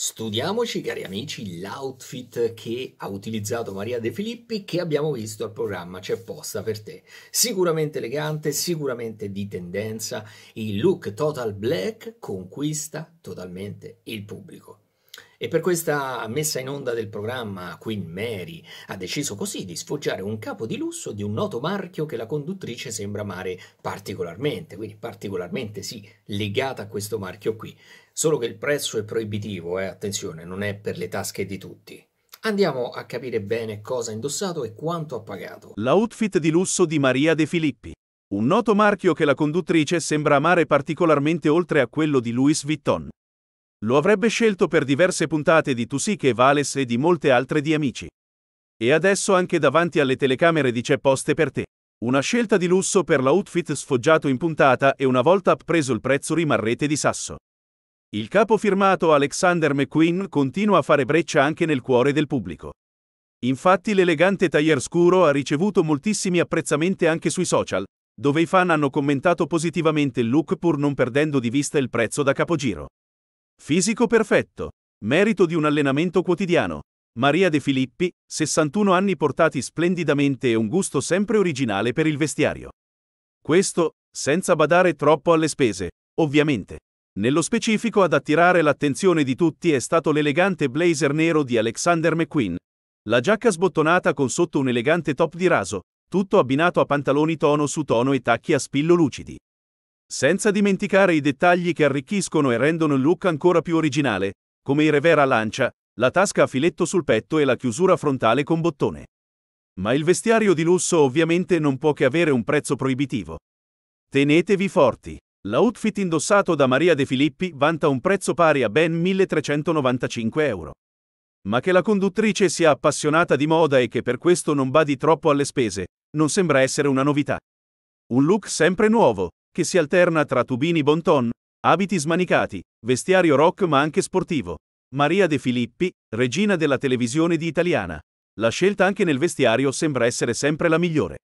Studiamoci, cari amici, l'outfit che ha utilizzato Maria De Filippi che abbiamo visto al programma C'è posta per te. Sicuramente elegante, sicuramente di tendenza, il look total black conquista totalmente il pubblico. E per questa messa in onda del programma Queen Mary ha deciso così di sfoggiare un capo di lusso di un noto marchio che la conduttrice sembra amare particolarmente, quindi particolarmente sì, legata a questo marchio qui. Solo che il prezzo è proibitivo, eh, attenzione, non è per le tasche di tutti. Andiamo a capire bene cosa ha indossato e quanto ha pagato. L'outfit di lusso di Maria De Filippi. Un noto marchio che la conduttrice sembra amare particolarmente oltre a quello di Louis Vuitton. Lo avrebbe scelto per diverse puntate di Tusic e Vales e di molte altre di Amici. E adesso anche davanti alle telecamere di C'è Poste per te. Una scelta di lusso per l'outfit sfoggiato in puntata e una volta appreso il prezzo rimarrete di sasso. Il capo firmato Alexander McQueen continua a fare breccia anche nel cuore del pubblico. Infatti l'elegante taglier scuro ha ricevuto moltissimi apprezzamenti anche sui social, dove i fan hanno commentato positivamente il look pur non perdendo di vista il prezzo da capogiro. Fisico perfetto. Merito di un allenamento quotidiano. Maria De Filippi, 61 anni portati splendidamente e un gusto sempre originale per il vestiario. Questo, senza badare troppo alle spese, ovviamente. Nello specifico ad attirare l'attenzione di tutti è stato l'elegante blazer nero di Alexander McQueen. La giacca sbottonata con sotto un elegante top di raso, tutto abbinato a pantaloni tono su tono e tacchi a spillo lucidi. Senza dimenticare i dettagli che arricchiscono e rendono il look ancora più originale, come i revera lancia, la tasca a filetto sul petto e la chiusura frontale con bottone. Ma il vestiario di lusso ovviamente non può che avere un prezzo proibitivo. Tenetevi forti. L'outfit indossato da Maria De Filippi vanta un prezzo pari a ben 1395 euro. Ma che la conduttrice sia appassionata di moda e che per questo non badi troppo alle spese, non sembra essere una novità. Un look sempre nuovo, che si alterna tra tubini bon ton, abiti smanicati, vestiario rock ma anche sportivo. Maria De Filippi, regina della televisione di italiana. La scelta anche nel vestiario sembra essere sempre la migliore.